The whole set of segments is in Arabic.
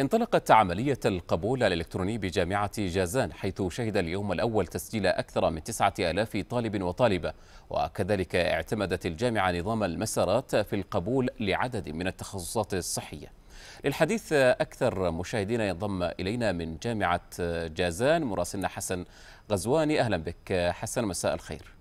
انطلقت عملية القبول الإلكتروني بجامعة جازان حيث شهد اليوم الأول تسجيل أكثر من تسعة ألاف طالب وطالبة وكذلك اعتمدت الجامعة نظام المسارات في القبول لعدد من التخصصات الصحية للحديث أكثر مشاهدينا ينضم إلينا من جامعة جازان مراسلنا حسن غزواني أهلا بك حسن مساء الخير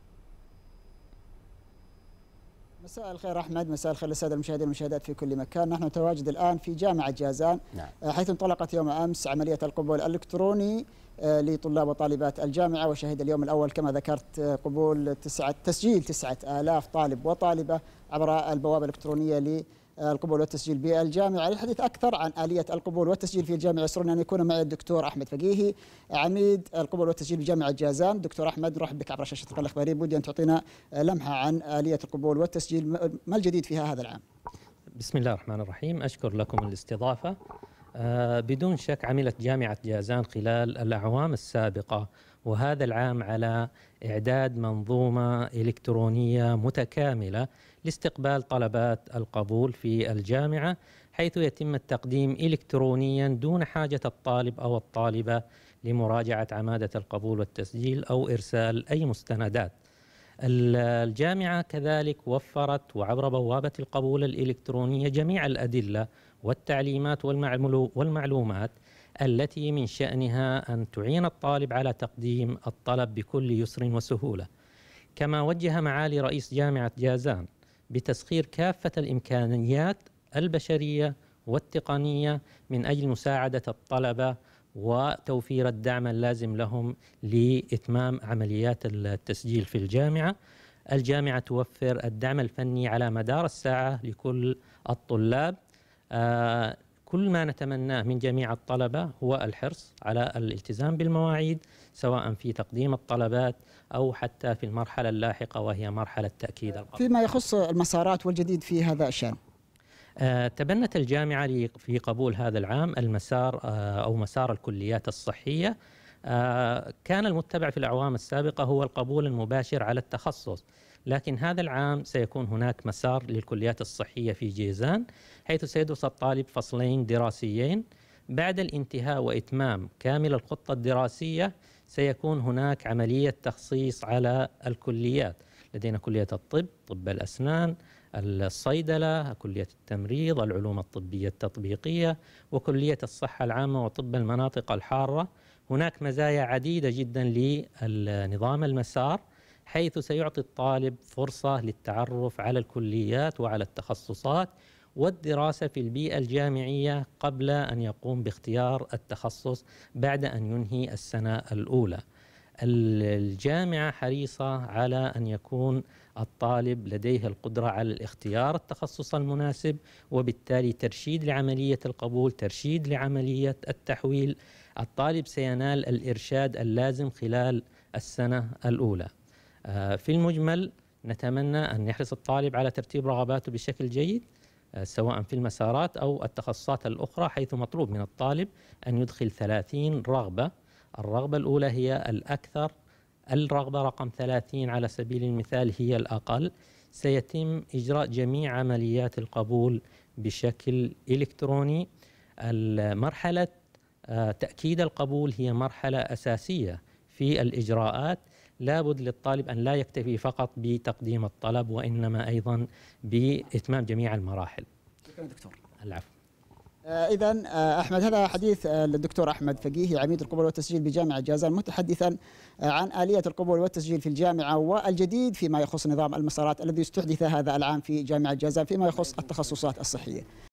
مساء الخير احمد، مساء الخير للساده المشاهدين والمشاهدات في كل مكان، نحن نتواجد الان في جامعه جازان نعم. آه، حيث انطلقت يوم امس عمليه القبول الالكتروني آه، لطلاب وطالبات الجامعة وشهد اليوم الأول كما ذكرت آه، قبول تسعة تسجيل تسعة آلاف طالب وطالبة عبر البوابة الإلكترونية القبول والتسجيل بالجامعة للحديث أكثر عن آلية القبول والتسجيل في الجامعة يسرنا أن يكون معي الدكتور أحمد فقيهي عميد القبول والتسجيل بجامعة جازان دكتور أحمد نرحب بك عبر شاشة القناة الإخبارية بودي أن تعطينا لمحة عن آلية القبول والتسجيل ما الجديد فيها هذا العام بسم الله الرحمن الرحيم أشكر لكم الاستضافة آه، بدون شك عملت جامعة جازان خلال الأعوام السابقة وهذا العام على إعداد منظومة إلكترونية متكاملة لاستقبال طلبات القبول في الجامعة حيث يتم التقديم إلكترونيا دون حاجة الطالب أو الطالبة لمراجعة عمادة القبول والتسجيل أو إرسال أي مستندات الجامعة كذلك وفرت وعبر بوابة القبول الإلكترونية جميع الأدلة والتعليمات والمعلومات التي من شأنها أن تعين الطالب على تقديم الطلب بكل يسر وسهولة كما وجه معالي رئيس جامعة جازان بتسخير كافة الإمكانيات البشرية والتقنية من أجل مساعدة الطلبة وتوفير الدعم اللازم لهم لاتمام عمليات التسجيل في الجامعه. الجامعه توفر الدعم الفني على مدار الساعه لكل الطلاب. آه، كل ما نتمناه من جميع الطلبه هو الحرص على الالتزام بالمواعيد سواء في تقديم الطلبات او حتى في المرحله اللاحقه وهي مرحله تاكيد القرار. فيما يخص المسارات والجديد في هذا الشان. آه، تبنت الجامعة في قبول هذا العام المسار آه، أو مسار الكليات الصحية آه، كان المتبع في الأعوام السابقة هو القبول المباشر على التخصص لكن هذا العام سيكون هناك مسار للكليات الصحية في جيزان حيث سيدرس الطالب فصلين دراسيين بعد الانتهاء وإتمام كامل الخطة الدراسية سيكون هناك عملية تخصيص على الكليات لدينا كلية الطب طب الأسنان الصيدلة كلية التمريض العلوم الطبية التطبيقية وكلية الصحة العامة وطب المناطق الحارة هناك مزايا عديدة جدا لنظام المسار حيث سيعطي الطالب فرصة للتعرف على الكليات وعلى التخصصات والدراسة في البيئة الجامعية قبل أن يقوم باختيار التخصص بعد أن ينهي السنة الأولى الجامعة حريصة على أن يكون الطالب لديه القدرة على الاختيار التخصص المناسب وبالتالي ترشيد لعملية القبول ترشيد لعملية التحويل الطالب سينال الإرشاد اللازم خلال السنة الأولى آه، في المجمل نتمنى أن يحرص الطالب على ترتيب رغباته بشكل جيد آه، سواء في المسارات أو التخصصات الأخرى حيث مطلوب من الطالب أن يدخل 30 رغبة الرغبة الأولى هي الأكثر الرغبة رقم 30 على سبيل المثال هي الأقل سيتم إجراء جميع عمليات القبول بشكل إلكتروني المرحلة آه، تأكيد القبول هي مرحلة أساسية في الإجراءات لابد للطالب أن لا يكتفي فقط بتقديم الطلب وإنما أيضا بإتمام جميع المراحل شكرا دكتور العفو آه، اذا آه، احمد هذا حديث آه، للدكتور احمد فقيه عميد القبول والتسجيل بجامعه جازان متحدثا عن اليه القبول والتسجيل في الجامعه والجديد فيما يخص نظام المسارات الذي استحدث هذا العام في جامعه جازان فيما يخص التخصصات الصحيه.